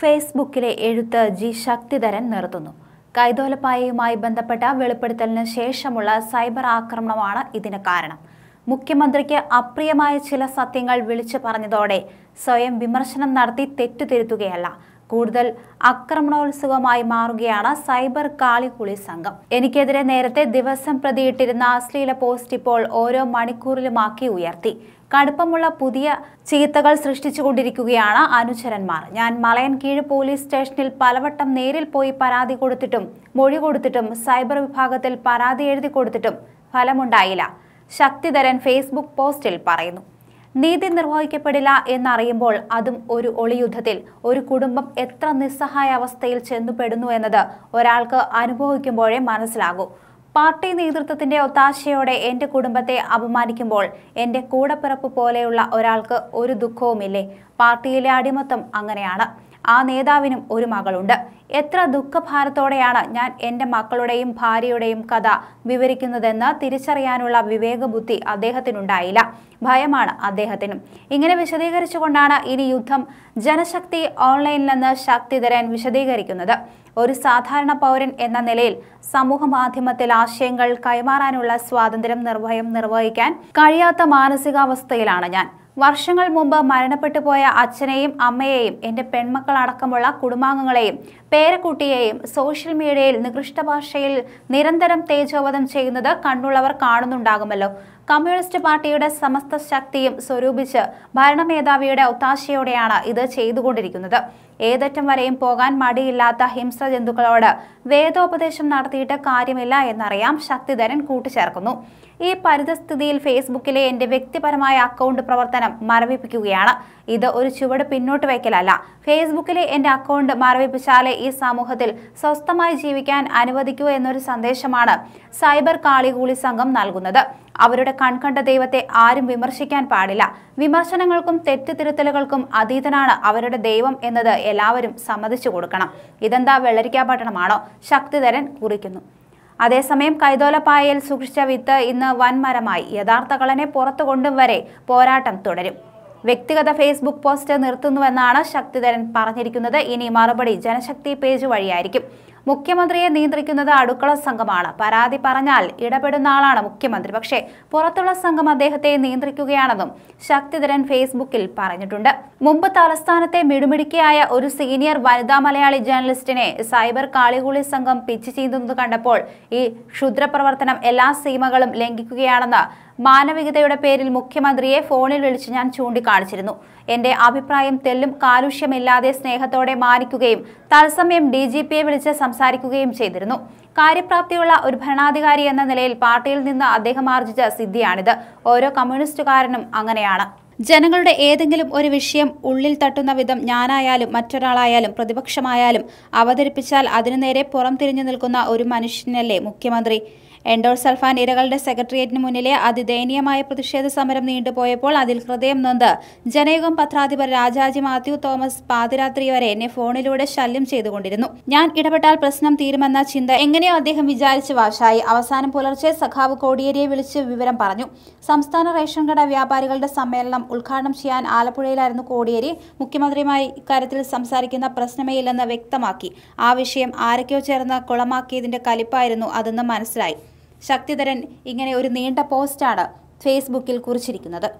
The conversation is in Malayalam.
ഫേസ്ബുക്കിലെ എഴുത്ത് ജി ശക്തിധരൻ നിർത്തുന്നു കൈതോലപ്പായയുമായി ബന്ധപ്പെട്ട വെളിപ്പെടുത്തലിന് ശേഷമുള്ള സൈബർ ആക്രമണമാണ് ഇതിന് കാരണം മുഖ്യമന്ത്രിക്ക് അപ്രിയമായ ചില സത്യങ്ങൾ വിളിച്ചു പറഞ്ഞതോടെ സ്വയം വിമർശനം നടത്തി തെറ്റുതിരുത്തുകയല്ല കൂടുതൽ ആക്രമണോത്സുകമായി മാറുകയാണ് സൈബർ കാളിക്കുളി സംഘം എനിക്കെതിരെ നേരത്തെ ദിവസം പ്രതിയിട്ടിരുന്ന അശ്ലീല പോസ്റ്റ് ഇപ്പോൾ ഓരോ മണിക്കൂറിലുമാക്കി ഉയർത്തി കടുപ്പമുള്ള പുതിയ ചീത്തകൾ സൃഷ്ടിച്ചുകൊണ്ടിരിക്കുകയാണ് അനുചരന്മാർ ഞാൻ മലയൻ കീഴ് പോലീസ് സ്റ്റേഷനിൽ പലവട്ടം നേരിൽ പോയി പരാതി കൊടുത്തിട്ടും മൊഴി കൊടുത്തിട്ടും സൈബർ വിഭാഗത്തിൽ പരാതി എഴുതി കൊടുത്തിട്ടും ഫലമുണ്ടായില്ല ശക്തിധരൻ ഫേസ്ബുക്ക് പോസ്റ്റിൽ പറയുന്നു നീതി നിർവഹിക്കപ്പെടില്ല എന്നറിയുമ്പോൾ അതും ഒരു ഒളിയുദ്ധത്തിൽ ഒരു കുടുംബം എത്ര നിസ്സഹായ അവസ്ഥയിൽ ചെന്നുപെടുന്നു എന്നത് ഒരാൾക്ക് അനുഭവിക്കുമ്പോഴേ മനസ്സിലാകൂ പാർട്ടി നേതൃത്വത്തിന്റെ ഒത്താശയോടെ എൻ്റെ കുടുംബത്തെ അപമാനിക്കുമ്പോൾ എൻ്റെ കൂടപ്പിറപ്പ് പോലെയുള്ള ഒരാൾക്ക് ഒരു ദുഃഖവുമില്ലേ പാർട്ടിയിലെ അടിമത്തം അങ്ങനെയാണ് ആ നേതാവിനും ഒരു മകളുണ്ട് എത്ര ദുഃഖഭാരത്തോടെയാണ് ഞാൻ എൻ്റെ മക്കളുടെയും ഭാര്യയുടെയും കഥ വിവരിക്കുന്നതെന്ന് തിരിച്ചറിയാനുള്ള വിവേകബുദ്ധി അദ്ദേഹത്തിനുണ്ടായില്ല ഭയമാണ് അദ്ദേഹത്തിനും ഇങ്ങനെ വിശദീകരിച്ചുകൊണ്ടാണ് ഇനി യുദ്ധം ജനശക്തി ഓൺലൈനിൽ നിന്ന് ശക്തിധരൻ വിശദീകരിക്കുന്നത് ഒരു സാധാരണ പൗരൻ എന്ന നിലയിൽ സമൂഹ മാധ്യമത്തിൽ ആശയങ്ങൾ കൈമാറാനുള്ള സ്വാതന്ത്ര്യം നിർഭയം നിർവഹിക്കാൻ കഴിയാത്ത മാനസികാവസ്ഥയിലാണ് ഞാൻ വർഷങ്ങൾ മുമ്പ് മരണപ്പെട്ടു പോയ അച്ഛനെയും അമ്മയെയും എൻ്റെ പെൺമക്കളടക്കമുള്ള കുടുംബാംഗങ്ങളെയും പേരക്കുട്ടിയെയും സോഷ്യൽ മീഡിയയിൽ നികൃഷ്ട ഭാഷയിൽ നിരന്തരം തേജോവധം ചെയ്യുന്നത് കണ്ണുള്ളവർ കാണുന്നുണ്ടാകുമല്ലോ കമ്മ്യൂണിസ്റ്റ് പാർട്ടിയുടെ സമസ്ത ശക്തിയും സ്വരൂപിച്ച് മേധാവിയുടെ ഒത്താശയോടെയാണ് ഇത് ചെയ്തുകൊണ്ടിരിക്കുന്നത് ഏതറ്റം വരെയും പോകാൻ മടിയില്ലാത്ത ഹിംസ ജന്തുക്കളോട് വേദോപദേശം നടത്തിയിട്ട് കാര്യമില്ല എന്നറിയാം ശക്തിധരൻ കൂട്ടിച്ചേർക്കുന്നു ഈ പരിതസ്ഥിതിയിൽ ഫേസ്ബുക്കിലെ എന്റെ വ്യക്തിപരമായ അക്കൗണ്ട് പ്രവർത്തനം മരവിപ്പിക്കുകയാണ് ഇത് ഒരു ചുവട് പിന്നോട്ട് വയ്ക്കലല്ല ഫേസ്ബുക്കിലെ എന്റെ അക്കൗണ്ട് മരവിപ്പിച്ചാലേ ഈ സമൂഹത്തിൽ സ്വസ്ഥമായി ജീവിക്കാൻ അനുവദിക്കൂ എന്നൊരു സന്ദേശമാണ് സൈബർ കാളികൂളി സംഘം നൽകുന്നത് അവരുടെ കൺകണ്ട ദൈവത്തെ ആരും വിമർശിക്കാൻ പാടില്ല വിമർശനങ്ങൾക്കും തെറ്റ് തിരുത്തലുകൾക്കും അതീതനാണ് അവരുടെ ദൈവം എന്നത് എല്ലാവരും സമ്മതിച്ചു കൊടുക്കണം ഇതെന്താ പട്ടണമാണോ ശക്തിധരൻ കുറിക്കുന്നു അതേസമയം കൈതോലപ്പായയിൽ സൂക്ഷിച്ച വിത്ത് ഇന്ന് വൻമരമായി യഥാർത്ഥ കളനെ പുറത്തു കൊണ്ടുവരെ പോരാട്ടം തുടരും വ്യക്തിഗത ഫേസ്ബുക്ക് പോസ്റ്റ് നിർത്തുന്നുവെന്നാണ് ശക്തിധരൻ പറഞ്ഞിരിക്കുന്നത് ഇനി മറുപടി ജനശക്തി പേജ് വഴിയായിരിക്കും മുഖ്യമന്ത്രിയെ നിയന്ത്രിക്കുന്നത് അടുക്കള സംഘമാണ് പരാതി പറഞ്ഞാൽ ഇടപെടുന്ന ആളാണ് മുഖ്യമന്ത്രി പക്ഷേ പുറത്തുള്ള സംഘം അദ്ദേഹത്തെ നിയന്ത്രിക്കുകയാണെന്നും ശക്തിധരൻ ഫേസ്ബുക്കിൽ പറഞ്ഞിട്ടുണ്ട് മുമ്പ് തലസ്ഥാനത്തെ മിടുമിടിക്കയായ ഒരു സീനിയർ വനിതാ മലയാളി ജേർണലിസ്റ്റിനെ സൈബർ കാളികൂളി സംഘം പിച്ച് ചീന്തുന്നത് കണ്ടപ്പോൾ ഈ ക്ഷുദ്രപ്രവർത്തനം എല്ലാ സീമകളും ലംഘിക്കുകയാണെന്ന് മാനവികതയുടെ പേരിൽ മുഖ്യമന്ത്രിയെ ഫോണിൽ വിളിച്ച് ഞാൻ ചൂണ്ടിക്കാണിച്ചിരുന്നു എന്റെ അഭിപ്രായം തെല്ലും കാലുഷ്യമില്ലാതെ സ്നേഹത്തോടെ മാനിക്കുകയും തത്സമയം ഡി ജി പിയെ വിളിച്ച് സംസാരിക്കുകയും ചെയ്തിരുന്നു കാര്യപ്രാപ്തിയുള്ള ഒരു ഭരണാധികാരി എന്ന നിലയിൽ പാർട്ടിയിൽ നിന്ന് അദ്ദേഹം ആർജിച്ച സിദ്ധിയാണിത് ഓരോ കമ്മ്യൂണിസ്റ്റുകാരനും അങ്ങനെയാണ് ജനങ്ങളുടെ ഏതെങ്കിലും ഒരു വിഷയം ഉള്ളിൽ തട്ടുന്ന വിധം ഞാനായാലും മറ്റൊരാളായാലും പ്രതിപക്ഷമായാലും അവതരിപ്പിച്ചാൽ അതിനു നേരെ പുറം തിരിഞ്ഞു നിൽക്കുന്ന ഒരു മനുഷ്യനല്ലേ മുഖ്യമന്ത്രി സൽഫാൻ ഇരകളുടെ സെക്രട്ടേറിയറ്റിന് മുന്നിലെ അതിദയനീയമായ പ്രതിഷേധ സമരം നീണ്ടുപോയപ്പോൾ അതിൽ ഹൃദയം നൊന്ത് ജനയുഗം പത്രാധിപർ രാജാജി മാത്യു തോമസ് പാതിരാത്രി വരെ എന്നെ ഫോണിലൂടെ ശല്യം ചെയ്തുകൊണ്ടിരുന്നു ഞാൻ ഇടപെട്ടാൽ പ്രശ്നം തീരുമെന്ന ചിന്ത എങ്ങനെയോ അദ്ദേഹം വിചാരിച്ച് വാശായി അവസാനം പുലർച്ചെ സഖാവ് കോടിയേരിയെ വിളിച്ച് വിവരം പറഞ്ഞു സംസ്ഥാന റേഷൻ കട വ്യാപാരികളുടെ സമ്മേളനം ഉദ്ഘാടനം ചെയ്യാൻ ആലപ്പുഴയിലായിരുന്നു കോടിയേരി മുഖ്യമന്ത്രിയുമായി ഇക്കാര്യത്തിൽ സംസാരിക്കുന്ന പ്രശ്നമേ ഇല്ലെന്ന് വ്യക്തമാക്കി ആ വിഷയം ആരൊക്കെയോ ചേർന്ന് കുളമാക്കിയതിന്റെ കലിപ്പായിരുന്നു അതെന്ന് മനസ്സിലായി ശക്തിധരൻ ഇങ്ങനെ ഒരു നീണ്ട പോസ്റ്റാണ് ഫേസ്ബുക്കിൽ കുറിച്ചിരിക്കുന്നത്